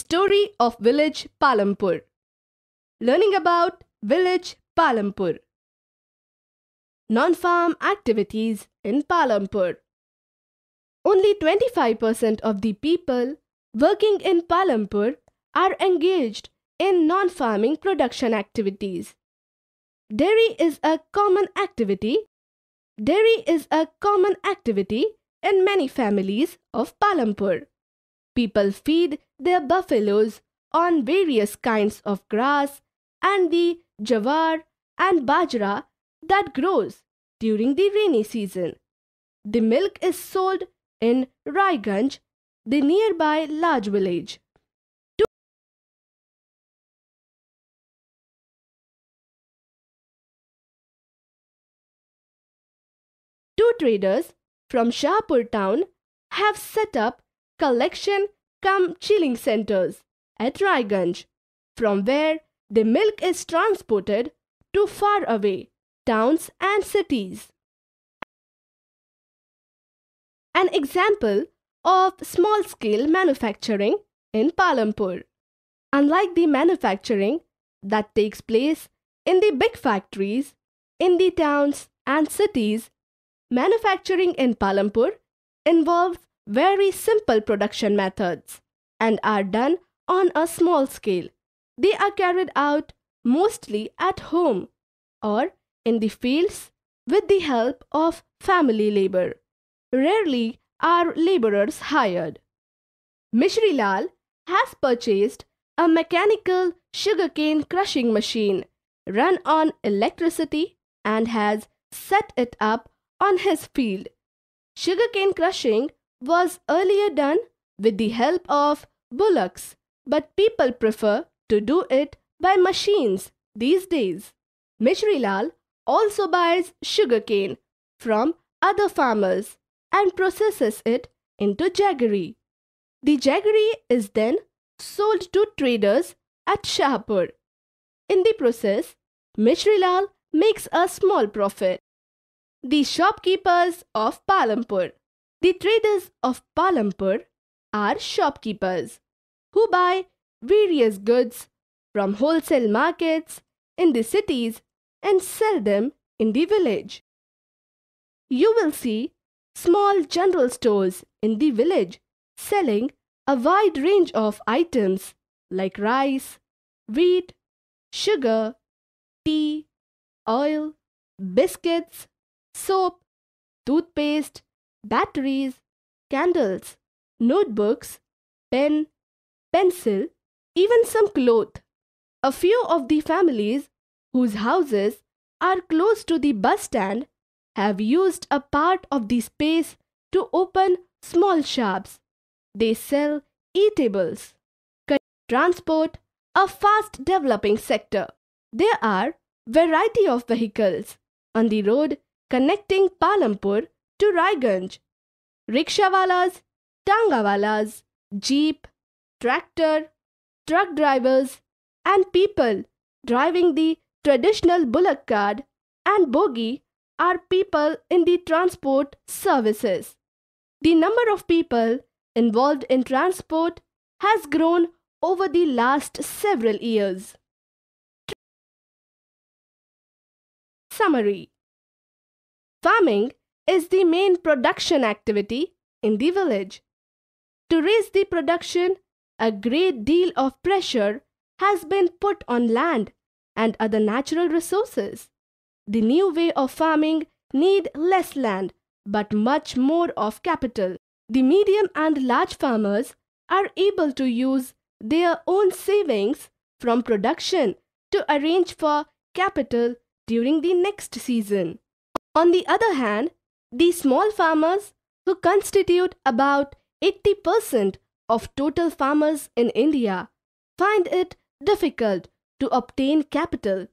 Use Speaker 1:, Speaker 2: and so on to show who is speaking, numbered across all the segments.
Speaker 1: Story of Village Palampur Learning about Village Palampur Non-farm activities in Palampur Only 25% of the people working in Palampur are engaged in non-farming production activities. Dairy is a common activity. Dairy is a common activity in many families of Palampur. People feed their buffaloes on various kinds of grass and the jawar and bajra that grows during the rainy season. The milk is sold in Raiganj, the nearby large village.
Speaker 2: Two traders
Speaker 1: from Shahpur town have set up collection cum chilling centers at Raiganj, from where the milk is transported to far away towns and cities. An example of small scale manufacturing in Palampur. Unlike the manufacturing that takes place in the big factories, in the towns and cities, manufacturing in Palampur involves very simple production methods and are done on a small scale. They are carried out mostly at home or in the fields with the help of family labor. Rarely are laborers hired. Mishri Lal has purchased a mechanical sugarcane crushing machine run on electricity and has set it up on his field. Sugarcane crushing was earlier done with the help of bullocks, but people prefer to do it by machines these days. Mishrilal also buys sugarcane from other farmers and processes it into jaggery. The jaggery is then sold to traders at Shahpur. In the process, Mishrilal makes a small profit. The shopkeepers of Palampur the traders of Palampur are shopkeepers who buy various goods from wholesale markets in the cities and sell them in the village. You will see small general stores in the village selling a wide range of items like rice, wheat, sugar, tea,
Speaker 2: oil, biscuits, soap, toothpaste,
Speaker 1: batteries, candles, notebooks, pen, pencil, even some cloth. A few of the families whose houses are close to the bus stand have used a part of the space to open small shops. They sell eatables. Transport, a fast developing sector. There are variety of vehicles on the road connecting Palampur to Raiganj. Rikshawalas, tangawalas, jeep, tractor, truck drivers, and people driving the traditional bullock cart and bogie are people in the transport services. The number of people involved in transport has grown
Speaker 2: over the last several years.
Speaker 1: Summary Farming is the main production activity in the village. To raise the production, a great deal of pressure has been put on land and other natural resources. The new way of farming need less land but much more of capital. The medium and large farmers are able to use their own savings from production to arrange for capital during the next season. On the other hand, the small farmers, who constitute about 80% of total farmers in India, find it difficult to obtain capital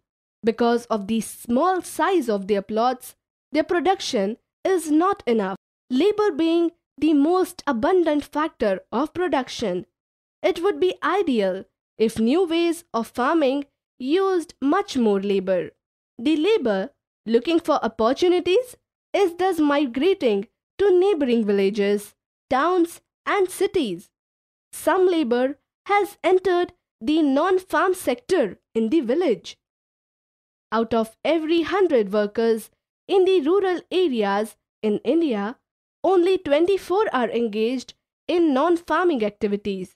Speaker 1: because of the small size of their plots, their production is not enough. Labor being the most abundant factor of production, it would be ideal if new ways of farming used much more labor. The labor looking for opportunities is thus migrating to neighboring villages, towns, and cities. Some labor has entered the non farm sector in the village. Out of every hundred workers in the rural areas in India, only 24 are engaged in non farming activities.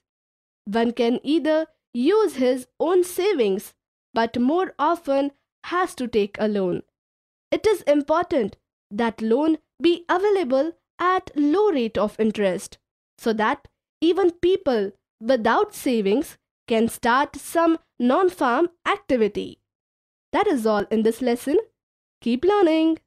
Speaker 1: One can either use his own savings but more often has to take a loan. It is important that loan be available at low rate of interest so that even people without savings can start some non-farm activity. That is all in
Speaker 2: this lesson. Keep learning.